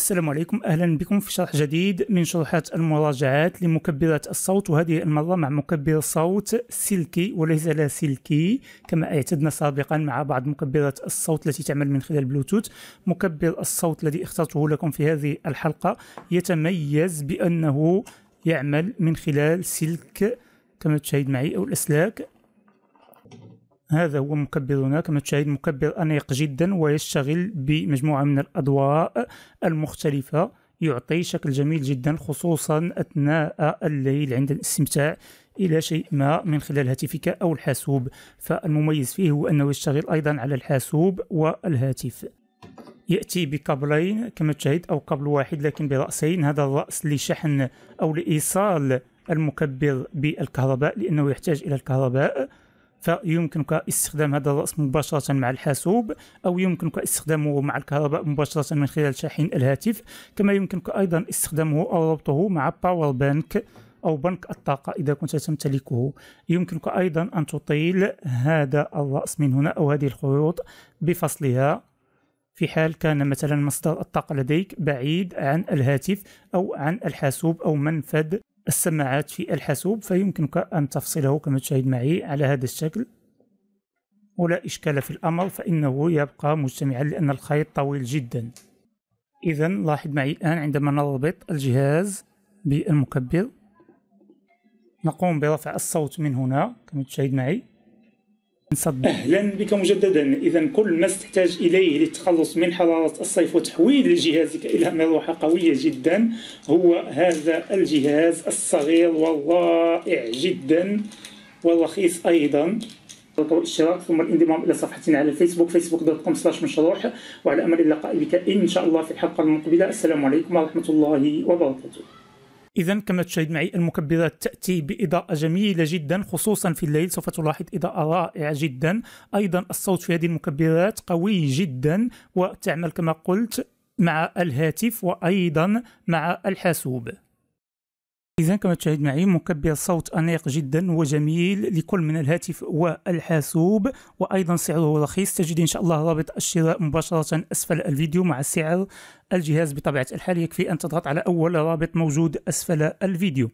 السلام عليكم اهلا بكم في شرح جديد من شروحات المراجعات لمكبرات الصوت وهذه المره مع مكبر صوت سلكي وليس لاسلكي كما اعتدنا سابقا مع بعض مكبرات الصوت التي تعمل من خلال بلوتوث مكبر الصوت الذي اخترته لكم في هذه الحلقه يتميز بانه يعمل من خلال سلك كما تشاهد معي او الاسلاك هذا هو مكبرنا كما تشاهد مكبر أنيق جدا ويشتغل بمجموعة من الأضواء المختلفة يعطي شكل جميل جدا خصوصا أثناء الليل عند الاستمتاع إلى شيء ما من خلال هاتفك أو الحاسوب فالمميز فيه هو أنه يشتغل أيضا على الحاسوب والهاتف يأتي بكابلين كما تشاهد أو كابل واحد لكن برأسين هذا الرأس لشحن أو لإيصال المكبر بالكهرباء لأنه يحتاج إلى الكهرباء فيمكنك استخدام هذا الرأس مباشرة مع الحاسوب أو يمكنك استخدامه مع الكهرباء مباشرة من خلال شاحن الهاتف كما يمكنك أيضا استخدامه أو ربطه مع باور بانك أو بنك الطاقة إذا كنت تمتلكه يمكنك أيضا أن تطيل هذا الرأس من هنا أو هذه الخيوط بفصلها في حال كان مثلا مصدر الطاقة لديك بعيد عن الهاتف أو عن الحاسوب أو منفذ السماعات في الحاسوب فيمكنك أن تفصله كما تشاهد معي على هذا الشكل ولا إشكال في الأمر فإنه يبقى مجتمعا لأن الخيط طويل جدا إذا لاحظ معي الآن عندما نربط الجهاز بالمكبر نقوم برفع الصوت من هنا كما تشاهد معي اهلا بك مجددا اذا كل ما تحتاج اليه للتخلص من حراره الصيف وتحويل جهازك الى مروحه قويه جدا هو هذا الجهاز الصغير والرائع جدا والرخيص ايضا طرق الاشتراك ثم الانضمام الى صفحتنا على الفيسبوك فيسبوك دوت كوم سلاش مشروح وعلى امل اللقاء بك ان شاء الله في الحلقه المقبله السلام عليكم ورحمه الله وبركاته إذا كما تشاهد معي المكبرات تأتي بإضاءة جميلة جدا خصوصا في الليل سوف تلاحظ إضاءة رائعة جدا أيضا الصوت في هذه المكبرات قوي جدا وتعمل كما قلت مع الهاتف وأيضا مع الحاسوب إذا كما تشاهد معي مكبر صوت أنيق جدا وجميل لكل من الهاتف والحاسوب وأيضا سعره رخيص تجد إن شاء الله رابط الشراء مباشرة أسفل الفيديو مع سعر الجهاز بطبيعة الحال يكفي أن تضغط على أول رابط موجود أسفل الفيديو